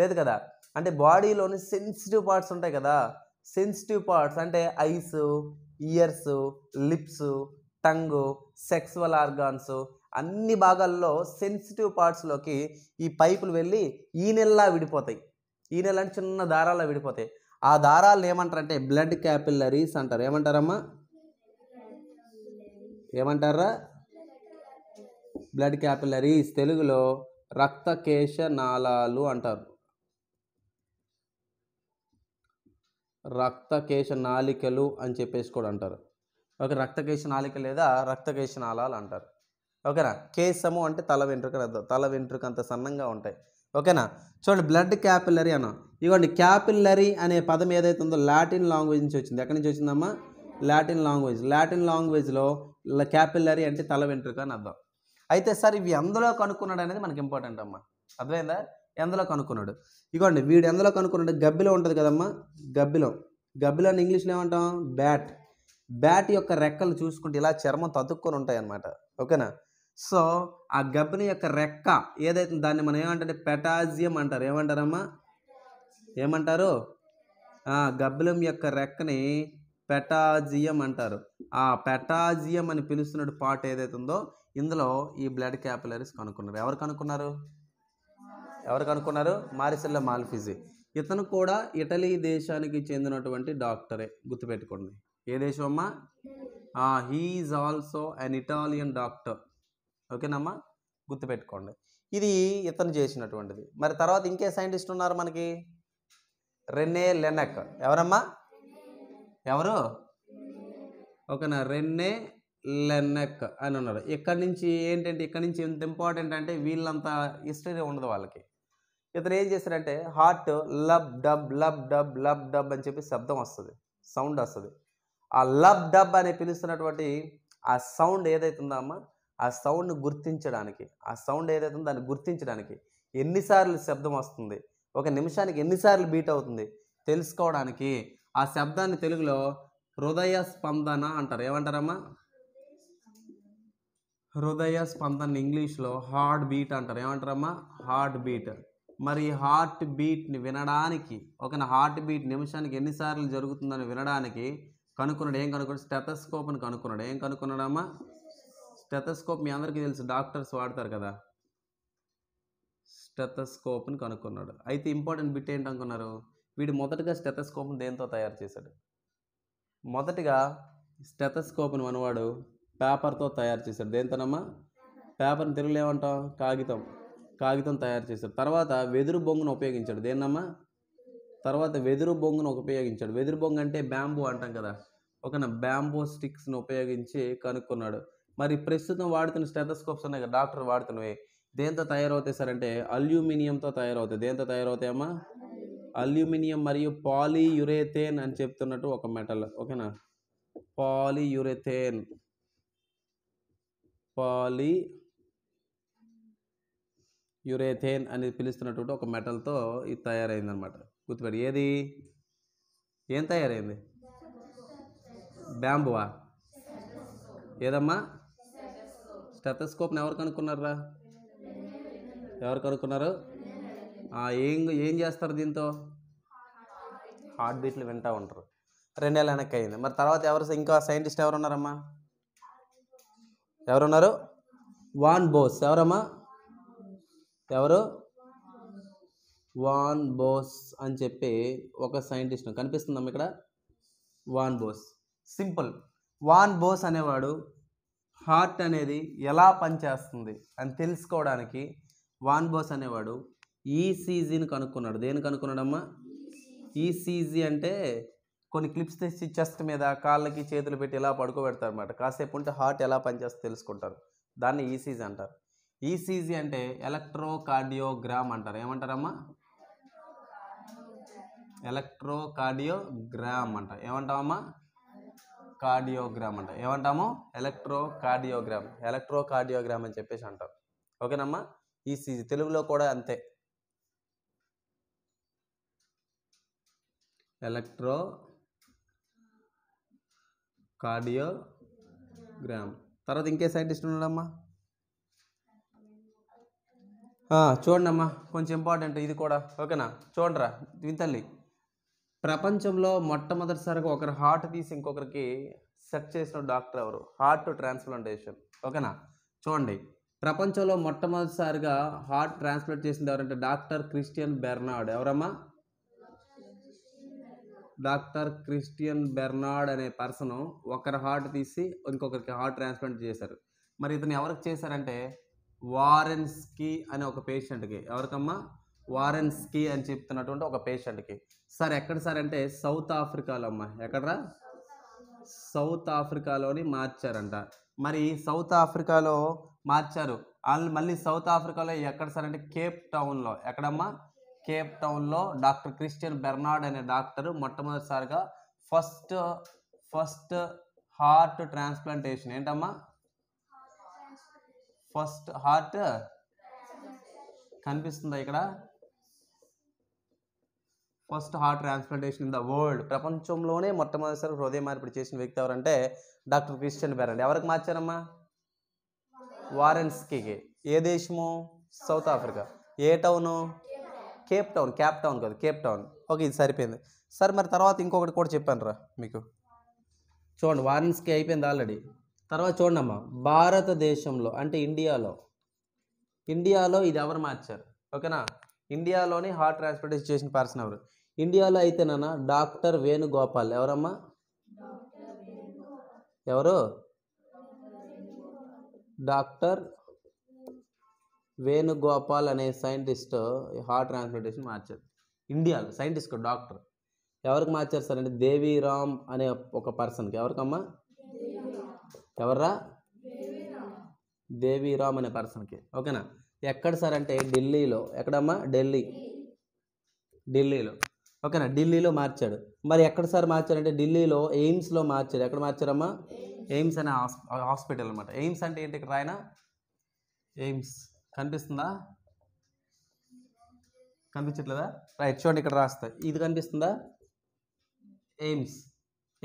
లేదు కదా అంటే బాడీలోని సెన్సిటివ్ పార్ట్స్ ఉంటాయి కదా సెన్సిటివ్ పార్ట్స్ అంటే eyes ears lips tongue sexual organs అన్ని భాగాల్లో సెన్సిటివ్ పార్ట్స్లోకి ఈ పైపులు వెళ్ళి ఈ నెలలా విడిపోతాయి ఈ నెల చిన్న దారాల్లో విడిపోతాయి ఆ దారాలు ఏమంటారంటే బ్లడ్ క్యాపిల్లరీస్ అంటారు ఏమంటారమ్మా ఏమంటారా బ్లడ్ క్యాపిల్లరీస్ తెలుగులో రక్త కేశ నాళాలు అంటారు రక్త కేశ నాలికలు అని చెప్పేసి కూడా అంటారు ఓకే రక్తకేశ నాళిక లేదా రక్తకేశ నాళాలు అంటారు ఓకేనా కేశము అంటే తల వెంట్రుక తల వెంట్రుక అంత సన్నంగా ఉంటాయి ఓకేనా చూడండి బ్లడ్ క్యాపిల్లరీ అన్న ఇవ్వండి క్యాపిల్లరీ అనే పదం ఏదైతే ఉందో లాటిన్ లాంగ్వేజ్ నుంచి వచ్చింది ఎక్కడి నుంచి వచ్చిందమ్మా లాటిన్ లాంగ్వేజ్ లాటిన్ లాంగ్వేజ్లో క్యాపిల్లరీ అంటే తల వెంట్రుక అని అర్థం అయితే సార్ ఇవి ఎందులో కనుక్కున్నాడు అనేది మనకి ఇంపార్టెంట్ అమ్మా అర్థమైందా ఎందులో కనుక్కున్నాడు ఇగోండి వీడు ఎందులో కనుక్కున్నాడు గబ్బిలో ఉంటుంది కదమ్మా గబ్బిలో గబ్బిలో ఇంగ్లీష్లో ఏమంటాం బ్యాట్ బ్యాట్ యొక్క రెక్కలు చూసుకుంటే ఇలా చర్మం తదుక్కొని ఉంటాయి ఓకేనా సో ఆ గబ్బిని యొక్క రెక్క ఏదైతే దాన్ని మనం ఏమంటే పెటాజియం అంటారు ఏమంటారమ్మా ఏమంటారు గబ్బిలం యొక్క రెక్కని పెటాజియం అంటారు ఆ పెటాజియం అని పిలుస్తున్న పార్ట్ ఏదైతే ఉందో ఇందులో ఈ బ్లడ్ క్యాపిలరీస్ కనుక్కున్నారు ఎవరు కనుక్కున్నారు ఎవరు కనుక్కున్నారు మారిసెల్ల మాల్ఫిజీ ఇతను కూడా ఇటలీ దేశానికి చెందినటువంటి డాక్టరే గుర్తుపెట్టుకోండి ఏ దేశం అమ్మా he is also an Italian doctor ఓకేనమ్మా గుర్తుపెట్టుకోండి ఇది ఇతను చేసినటువంటిది మరి తర్వాత ఇంకే సైంటిస్ట్ ఉన్నారు మనకి రెన్నే లెనక్ ఎవరమ్మా ఎవరు ఓకేనా రెన్నే లెనక్ అని ఉన్నారు ఇక్కడి నుంచి ఏంటంటే ఇక్కడి నుంచి ఎంత ఇంపార్టెంట్ అంటే వీళ్ళంతా హిస్టరీ ఉండదు వాళ్ళకి ఇతను ఏం చేశారంటే heart lub dub lub dub lub dub అని చెప్పి శబ్దం వస్తుంది సౌండ్ వస్తుంది ఆ లబ్ డబ్ అని పిలుస్తున్నటువంటి ఆ సౌండ్ ఏదైతుందో అమ్మ ఆ సౌండ్ని గుర్తించడానికి ఆ సౌండ్ ఏదైతుందో దాన్ని గుర్తించడానికి ఎన్నిసార్లు శబ్దం వస్తుంది ఒక నిమిషానికి ఎన్నిసార్లు బీట్ అవుతుంది తెలుసుకోవడానికి ఆ శబ్దాన్ని తెలుగులో హృదయ స్పందన అంటారు ఏమంటారమ్మా హృదయ స్పందన ఇంగ్లీష్లో హార్ట్ బీట్ అంటారు ఏమంటారమ్మా హార్ట్ బీట్ మరి హార్ట్ బీట్ని వినడానికి ఒక హార్ట్ బీట్ నిమిషానికి ఎన్నిసార్లు జరుగుతుందని వినడానికి కనుక్కున్నాడు ఏం కనుక్కున్నాడు స్టెథస్కోప్ అని కనుక్కున్నాడు ఏం కనుక్కున్నాడమ్మా స్టెథస్కోప్ మీ అందరికీ తెలుసు డాక్టర్స్ వాడతారు కదా స్టెథస్కోప్ని కనుక్కున్నాడు అయితే ఇంపార్టెంట్ బిట్ ఏంటనుకున్నారు వీడు మొదటగా స్టెథస్కోప్ని దేంతో తయారు చేశాడు మొదటగా స్టెథస్కోప్ని మనవాడు పేపర్తో తయారు చేశాడు దేంతోనమ్మా పేపర్ని తెలుగులో ఏమంటాం కాగితం కాగితం తయారు చేశాడు తర్వాత వెదురు బొంగును ఉపయోగించాడు దేన్నమ్మా తర్వాత వెదురు బొంగును ఉపయోగించాడు వెదురు బొంగు అంటే బ్యాంబు అంటాం కదా ఒక బ్యాంబో స్టిక్స్ను ఉపయోగించి కనుక్కున్నాడు మరి ప్రస్తుతం వాడుతున్న స్టెథస్కోప్స్ అనే డాక్టర్ వాడుతున్నవి దేంతో తయారవుతాయి సార్ అంటే అల్యూమినియంతో తయారవుతాయి దేంతో తయారవుతాయమ్మా అల్యూమినియం మరియు పాలీయురేథేన్ అని చెప్తున్నట్టు ఒక మెటల్ ఓకేనా పాలీయురేథేన్ పాలీ యురేథేన్ అనేది పిలుస్తున్నటువంటి ఒక మెటల్తో ఇది తయారైందనమాట గుర్తుపెట్టి ఏది ఏం తయారైంది బ్యాంబువా ఏదమ్మా స్టెతస్కోప్ని ఎవరు కనుక్కున్నారా ఎవరు కనుక్కున్నారు ఏం ఏం చేస్తారు దీంతో హార్ట్ బీట్లు వింటూ ఉంటారు రెండేళ్ళ వెనక్కి అయింది మరి తర్వాత ఎవరు ఇంకా సైంటిస్ట్ ఎవరున్నారమ్మా ఎవరున్నారు వాన్ బోస్ ఎవరమ్మా ఎవరు వాన్ బోస్ అని చెప్పి ఒక సైంటిస్ట్ కనిపిస్తుందమ్మా ఇక్కడ వాన్ బోస్ సింపుల్ వాన్ బోస్ అనేవాడు హార్ట్ అనేది ఎలా పనిచేస్తుంది అని తెలుసుకోవడానికి వాన్ బోస్ అనేవాడు ఈసీజీని కనుక్కున్నాడు దేని కనుక్కున్నాడమ్మా ఈసీజీ అంటే కొన్ని క్లిప్స్ తెచ్చి చెస్ట్ మీద కాళ్ళకి చేతులు పెట్టి ఇలా పడుకోబెడతారు అనమాట కాసేపు ఉంటే హార్ట్ ఎలా పనిచేస్తుందో తెలుసుకుంటారు దాన్ని ఈసీజీ అంటారు ఈసీజీ అంటే ఎలక్ట్రోకార్డియోగ్రామ్ అంటారు ఏమంటారమ్మా ఎలక్ట్రోకార్డియోగ్రామ్ అంటారు ఏమంటావమ్మా కార్డియోగ్రామ్ అంట ఏమంటాము ఎలక్ట్రో కార్డియోగ్రామ్ ఎలక్ట్రో కార్డియోగ్రామ్ అని చెప్పేసి అంటాం ఓకేనమ్మా ఈసీజీ తెలుగులో కూడా అంతే ఎలక్ట్రో కార్డియోగ్రామ్ తర్వాత ఇంకే సైంటిస్ట్ ఉన్నాడమ్మా అమ్మా కొంచెం ఇంపార్టెంట్ ఇది కూడా ఓకేనా చూడరా వింతల్లి ప్రపంచంలో మొట్టమొదటిసారిగా ఒకరు హార్ట్ తీసి ఇంకొకరికి సెట్ చేసిన డాక్టర్ ఎవరు హార్ట్ ట్రాన్స్ప్లాంటేషన్ ఓకేనా చూడండి ప్రపంచంలో మొట్టమొదటిసారిగా హార్ట్ ట్రాన్స్ప్లాంట్ చేసింది ఎవరంటే డాక్టర్ క్రిస్టియన్ బెర్నాడ్ ఎవరమ్మా డాక్టర్ క్రిస్టియన్ బెర్నాడ్ అనే పర్సన్ ఒకరి హార్ట్ తీసి ఇంకొకరికి హార్ట్ ట్రాన్స్ప్లాంట్ చేశారు మరి ఇతను ఎవరికి చేశారంటే వారెన్స్కి అనే ఒక పేషెంట్కి ఎవరికమ్మా వారెన్స్కి అని చెప్తున్నటువంటి ఒక పేషెంట్కి సార్ ఎక్కడ సార్ అంటే సౌత్ ఆఫ్రికాలో అమ్మ ఎక్కడరా సౌత్ ఆఫ్రికాలోని మార్చారంట మరి సౌత్ ఆఫ్రికాలో మార్చారు వాళ్ళు మళ్ళీ సౌత్ ఆఫ్రికాలో ఎక్కడ సార్ అంటే కేప్ టౌన్లో ఎక్కడమ్మా కేప్ టౌన్లో డాక్టర్ క్రిస్టియన్ బెర్నాడ్ అనే డాక్టర్ మొట్టమొదటిసారిగా ఫస్ట్ ఫస్ట్ హార్ట్ ట్రాన్స్ప్లాంటేషన్ ఏంటమ్మా ఫస్ట్ హార్ట్ కనిపిస్తుందా ఇక్కడ first heart transplantation in the world ప్రపంచంలోనే మొట్టమొదటిసారి హృదయ మార్పిడి చేసిన వ్యక్తి ఎవరంటే డాక్టర్ క్రిస్టియన్ బెర్ అండి ఎవరికి మార్చారమ్మా వారెన్స్కి ఏ దేశము సౌత్ ఆఫ్రికా ఏ town Cape Town cap town కాదు కేప్ టౌన్ ఓకే ఇది సరిపోయింది సార్ మరి తర్వాత ఇంకొకటి కూడా చెప్పాను రా మీకు చూడండి వారెన్స్కి అయిపోయింది ఆల్రెడీ తర్వాత చూడండి అమ్మా భారతదేశంలో అంటే ఇండియాలో ఇండియాలో ఇది ఎవరు మార్చారు ఓకేనా ఇండియాలోని హార్ట్ ట్రాన్స్ప్లాంటేషన్ చేసిన పర్సన్ ఎవరు ఇండియాలో అయితే నాన్న డాక్టర్ వేణుగోపాల్ ఎవరమ్మా ఎవరు డాక్టర్ వేణుగోపాల్ అనే సైంటిస్ట్ హార్ట్ ట్రాన్స్ప్లాంటేషన్ మార్చారు ఇండియాలో సైంటిస్ట్ డాక్టర్ ఎవరికి మార్చారు సార్ అంటే దేవీరామ్ అనే ఒక పర్సన్కి ఎవరికమ్మా ఎవర్రా దేవీరామ్ అనే పర్సన్కి ఓకేనా ఎక్కడ సార్ అంటే ఢిల్లీలో ఎక్కడమ్మా ఢిల్లీ ఢిల్లీలో ఓకేనా ఢిల్లీలో మార్చాడు మరి ఎక్కడ సార్ మార్చాడంటే ఢిల్లీలో ఎయిమ్స్లో మార్చాడు ఎక్కడ మార్చారమ్మా ఎయిమ్స్ అనే హాస్పిటల్ అనమాట ఎయిమ్స్ అంటే ఏంటి ఇక్కడ ఆయన ఎయిమ్స్ కనిపిస్తుందా కనిపించట్లేదా రైట్ చూడండి ఇక్కడ రాస్తా ఇది కనిపిస్తుందా ఎయిమ్స్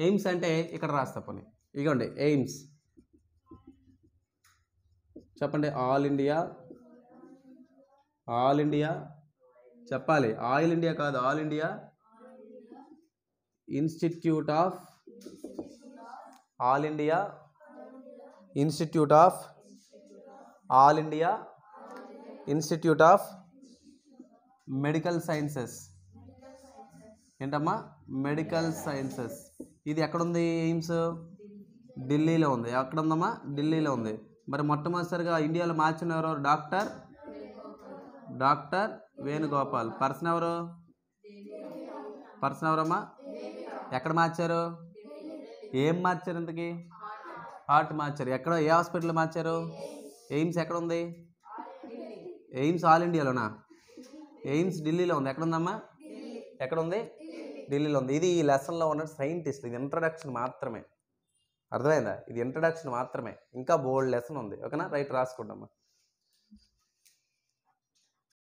ఎయిమ్స్ అంటే ఇక్కడ రాస్తా పోనీ ఇగోండి ఎయిమ్స్ చెప్పండి ఆల్ ఇండియా ఆల్ ఇండియా చెప్పాలి ఆయిల్ ఇండియా కాదు all India institute of all India institute of all India institute of medical sciences ఏంటమ్మా మెడికల్ సైన్సెస్ ఇది ఎక్కడుంది ఎయిమ్స్ ఢిల్లీలో ఉంది ఎక్కడ ఉందమ్మా ఢిల్లీలో ఉంది మరి మొట్టమొదటిసారిగా ఇండియాలో మార్చిన ఎవరు డాక్టర్ డాక్టర్ వేణుగోపాల్ పర్సన్ ఎవరు పర్సన్ ఎవరమ్మా ఎక్కడ మార్చారు ఏం మార్చారు ఇంతకీ హార్ట్ మార్చారు ఎక్కడ ఏ హాస్పిటల్ మార్చారు ఎయిమ్స్ ఎక్కడ ఉంది ఎయిమ్స్ ఆల్ ఇండియాలోనా ఎయిమ్స్ ఢిల్లీలో ఉంది ఎక్కడ ఉందమ్మా ఎక్కడ ఉంది ఢిల్లీలో ఉంది ఇది ఈ లెసన్లో ఉన్న సైంటిస్ట్ ఇది ఇంట్రడక్షన్ మాత్రమే అర్థమైందా ఇది ఇంట్రడక్షన్ మాత్రమే ఇంకా బోల్డ్ లెసన్ ఉంది ఓకేనా రైట్ రాసుకుంటామ్మా